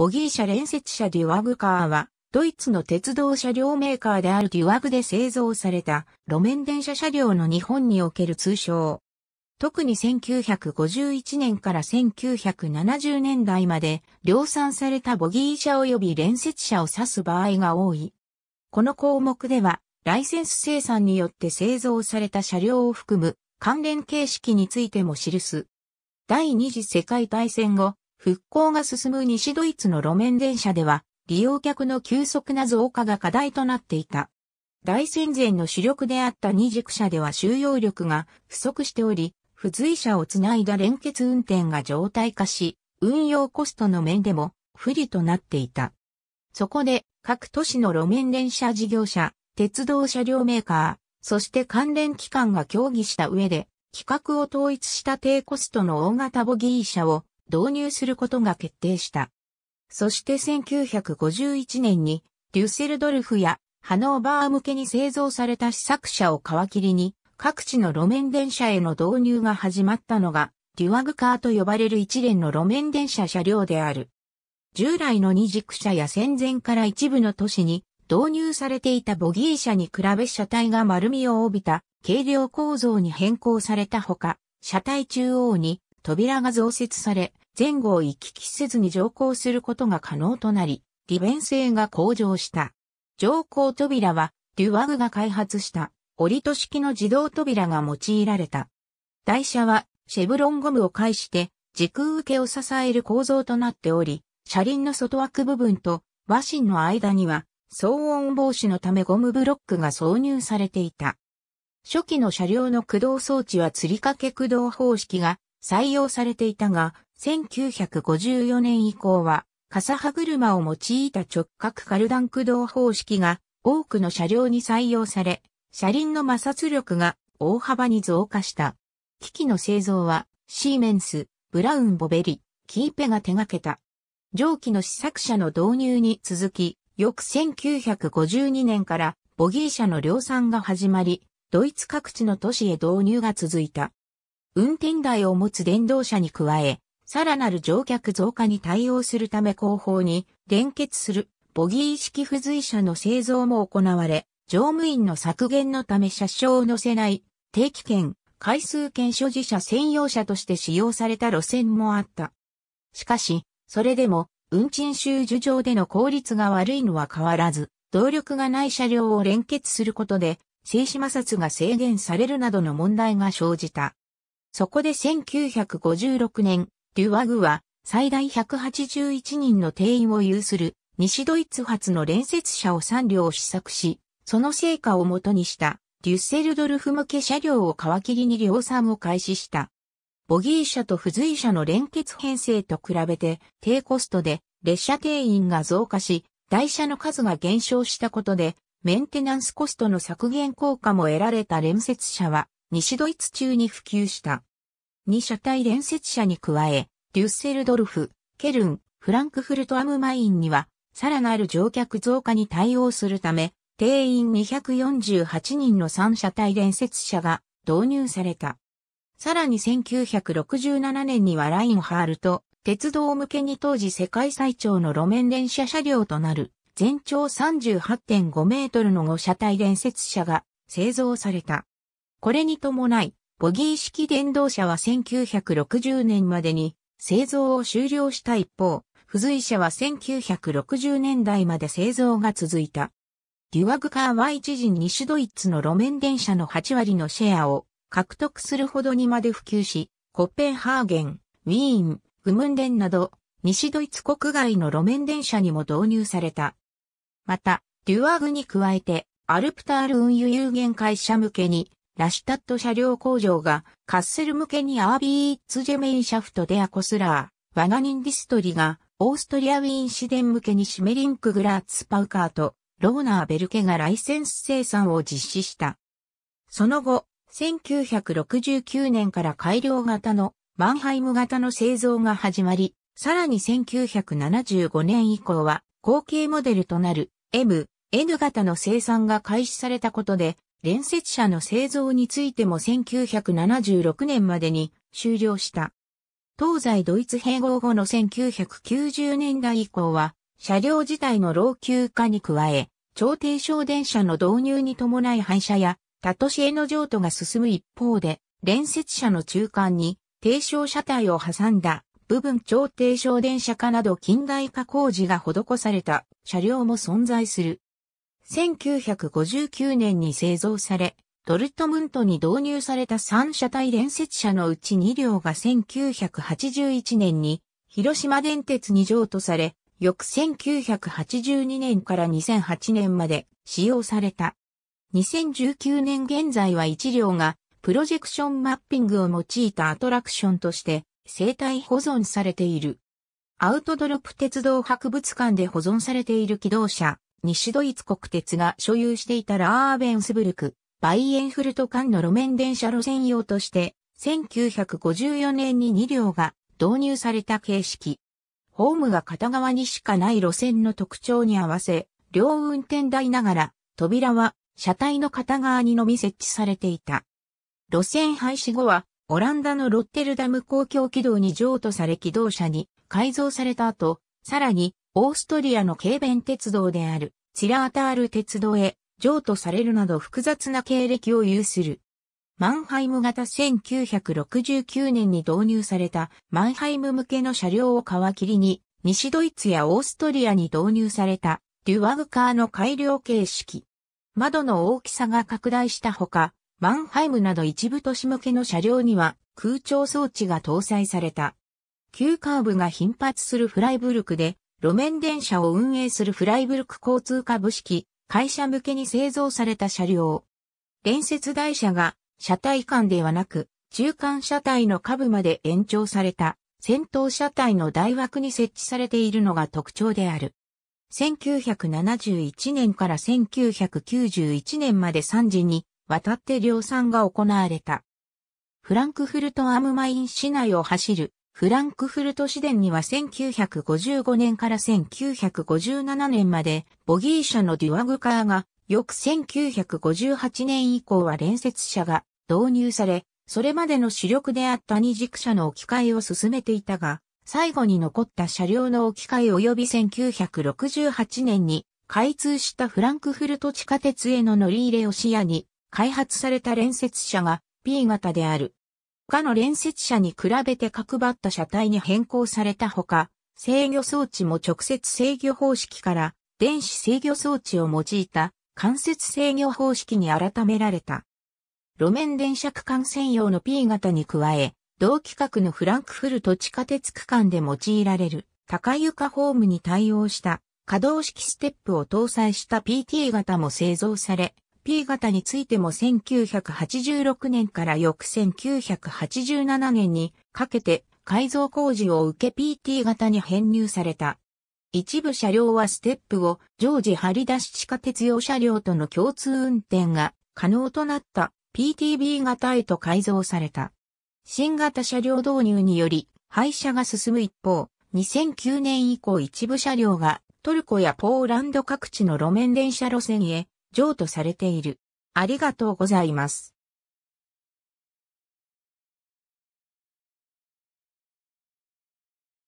ボギー車連接車デュワグカーは、ドイツの鉄道車両メーカーであるデュワグで製造された路面電車車両の日本における通称。特に1951年から1970年代まで量産されたボギー車及び連接車を指す場合が多い。この項目では、ライセンス生産によって製造された車両を含む関連形式についても記す。第二次世界大戦後、復興が進む西ドイツの路面電車では、利用客の急速な増加が課題となっていた。大戦前の主力であった二軸車では収容力が不足しており、付随車をつないだ連結運転が常態化し、運用コストの面でも不利となっていた。そこで各都市の路面電車事業者、鉄道車両メーカー、そして関連機関が協議した上で、規格を統一した低コストの大型ボギー車を導入することが決定した。そして1951年にデュッセルドルフやハノーバー向けに製造された試作車を皮切りに各地の路面電車への導入が始まったのがデュアグカーと呼ばれる一連の路面電車車両である。従来の二軸車や戦前から一部の都市に導入されていたボギー車に比べ車体が丸みを帯びた軽量構造に変更されたほか、車体中央に扉が増設され、前後を行き来せずに乗降することが可能となり、利便性が向上した。乗降扉は、デュワグが開発した、折り式の自動扉が用いられた。台車は、シェブロンゴムを介して、時空受けを支える構造となっており、車輪の外枠部分と和芯の間には、騒音防止のためゴムブロックが挿入されていた。初期の車両の駆動装置は吊り掛け駆動方式が採用されていたが、1954年以降は、傘歯車を用いた直角カルダン駆動方式が多くの車両に採用され、車輪の摩擦力が大幅に増加した。機器の製造は、シーメンス、ブラウン・ボベリ、キーペが手掛けた。蒸気の試作車の導入に続き、翌1952年からボギー車の量産が始まり、ドイツ各地の都市へ導入が続いた。運転台を持つ電動車に加え、さらなる乗客増加に対応するため後方に連結するボギー式付随車の製造も行われ、乗務員の削減のため車掌を乗せない定期券、回数券所持者専用車として使用された路線もあった。しかし、それでも運賃収受上での効率が悪いのは変わらず、動力がない車両を連結することで、静止摩擦が制限されるなどの問題が生じた。そこで1956年、デュワグは最大181人の定員を有する西ドイツ発の連接車を3両試作し、その成果をもとにしたデュッセルドルフ向け車両を皮切りに量産を開始した。ボギー車と付随車の連結編成と比べて低コストで列車定員が増加し、台車の数が減少したことでメンテナンスコストの削減効果も得られた連接車は西ドイツ中に普及した。に車体連接車に加え、デュッセルドルフ、ケルン、フランクフルトアムマインには、さらなる乗客増加に対応するため、定員248人の3車体連接車が導入された。さらに1967年にはラインハールト、鉄道向けに当時世界最長の路面電車車両となる、全長38.5メートルの5車体連接車が製造された。これに伴い、ボギー式電動車は1960年までに製造を終了した一方、付随車は1960年代まで製造が続いた。デュワグカーは一時西ドイツの路面電車の8割のシェアを獲得するほどにまで普及し、コッペンハーゲン、ウィーン、グムンデンなど、西ドイツ国外の路面電車にも導入された。また、デュワグに加えて、アルプタール運輸有限会社向けに、ラシュタット車両工場がカッセル向けにアービーツジェメインシャフトデアコスラー、ワガニンディストリがオーストリアウィーン市電向けにシメリンクグラーツパウカーとローナーベルケがライセンス生産を実施した。その後、1969年から改良型のマンハイム型の製造が始まり、さらに1975年以降は後継モデルとなる M、N 型の生産が開始されたことで、連接車の製造についても1976年までに終了した。東西ドイツ併合後の1990年代以降は、車両自体の老朽化に加え、超低床電車の導入に伴い廃車や、他都市への譲渡が進む一方で、連接車の中間に、低床車体を挟んだ、部分超低床電車化など近代化工事が施された車両も存在する。1959年に製造され、ドルトムントに導入された3車体連接車のうち2両が1981年に広島電鉄に譲渡され、翌1982年から2008年まで使用された。2019年現在は1両がプロジェクションマッピングを用いたアトラクションとして生態保存されている。アウトドロップ鉄道博物館で保存されている機動車、西ドイツ国鉄が所有していたラーベンスブルク、バイエンフルト間の路面電車路線用として、1954年に2両が導入された形式。ホームが片側にしかない路線の特徴に合わせ、両運転台ながら、扉は車体の片側にのみ設置されていた。路線廃止後は、オランダのロッテルダム公共軌道に譲渡され軌道車に改造された後、さらにオーストリアの軽便鉄道である、チラータール鉄道へ、譲渡されるなど複雑な経歴を有する。マンハイム型1969年に導入されたマンハイム向けの車両を皮切りに、西ドイツやオーストリアに導入されたデュワグカーの改良形式。窓の大きさが拡大したほか、マンハイムなど一部都市向けの車両には空調装置が搭載された。急カーブが頻発するフライブルクで路面電車を運営するフライブルク交通株式会社向けに製造された車両。連接台車が車体間ではなく、中間車体の下部まで延長された先頭車体の台枠に設置されているのが特徴である。1971年から1991年まで3時に渡って量産が行われた。フランクフルトアムマイン市内を走るフランクフルト市電には1955年から1957年までボギー車のデュアグカーが、翌1958年以降は連接車が導入され、それまでの主力であった二軸車の置き換えを進めていたが、最後に残った車両の置き換え及び1968年に開通したフランクフルト地下鉄への乗り入れを視野に開発された連接車が P 型である。他の連接車に比べて角張った車体に変更されたほか、制御装置も直接制御方式から電子制御装置を用いた間接制御方式に改められた。路面電車区間専用の P 型に加え、同規格のフランクフルト地下鉄区間で用いられる高床ホームに対応した可動式ステップを搭載した PT 型も製造され、P 型についても1986年から翌1987年にかけて改造工事を受け PT 型に編入された。一部車両はステップを常時張り出し地下鉄用車両との共通運転が可能となった PTB 型へと改造された。新型車両導入により廃車が進む一方、2009年以降一部車両がトルコやポーランド各地の路面電車路線へ譲渡されている。ありがとうございます。